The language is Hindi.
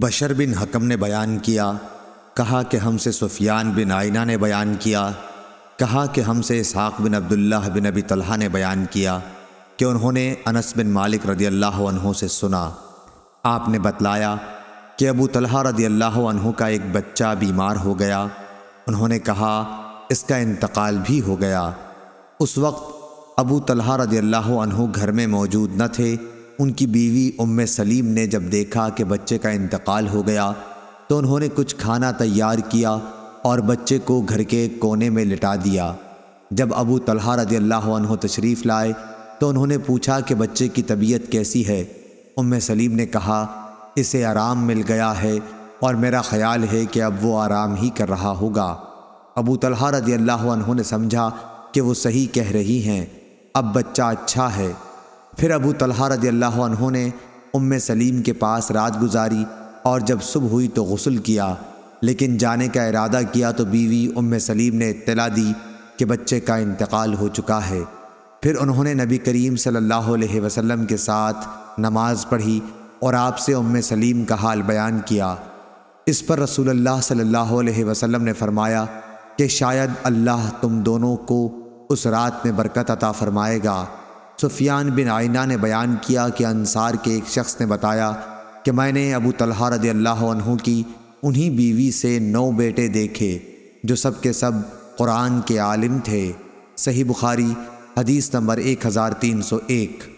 बशर बिन हकम ने बयान किया कहा कि हमसे सुफियान बिन आइना ने बयान किया कहा कि हमसे इसहाक़ बिन अब्दुल्लाह बिन अबी तलहा ने बयान किया कि उन्होंने अनस बिन मालिक रदी अल्लाह से सुना आपने बतलाया कि अबू तलहा रदी अल्लाह का एक बच्चा बीमार हो गया उन्होंने कहा इसका इंतकाल भी हो गया उस वक्त अबू तलहा रदी अल्लाह घर में मौजूद न थे उनकी बीवी उम्म सलीम ने जब देखा कि बच्चे का इंतकाल हो गया तो उन्होंने कुछ खाना तैयार किया और बच्चे को घर के कोने में लिटा दिया जब अबू तलहा रदी अल्लाह तशरीफ़ लाए तो उन्होंने पूछा कि बच्चे की तबीयत कैसी है उम सलीम ने कहा इसे आराम मिल गया है और मेरा ख्याल है कि अब वो आराम ही कर रहा होगा अबू तलहा रदी अल्लाह ने समझा कि वो सही कह रही हैं अब बच्चा अच्छा है फिर अबू तलहा रजी अल्लाह उन्होंने उम सलीम के पास रात गुजारी और जब सुबह हुई तो गसल किया लेकिन जाने का इरादा किया तो बीवी उम सलीम ने इतला दी कि बच्चे का इंतकाल हो चुका है फिर उन्होंने नबी करीम सल्लल्लाहु अलैहि वसल्लम के साथ नमाज पढ़ी और आपसे उम सलीम का हाल बयान किया इस पर रसूल सल्लल्लाहु अलैहि वसल्लम ने फरमाया कि शायद अल्लाह तुम दोनों को उस रात में बरकत अता फरमाएगा सुफियान बिन आयना ने बयान किया कि अंसार के एक शख्स ने बताया कि मैंने अबू तलहा रदी अल्लाह की उन्हीं बीवी से नौ बेटे देखे जो सब के सब कुरान के आलिम थे सही बुखारी हदीस नंबर एक हज़ार तीन सौ एक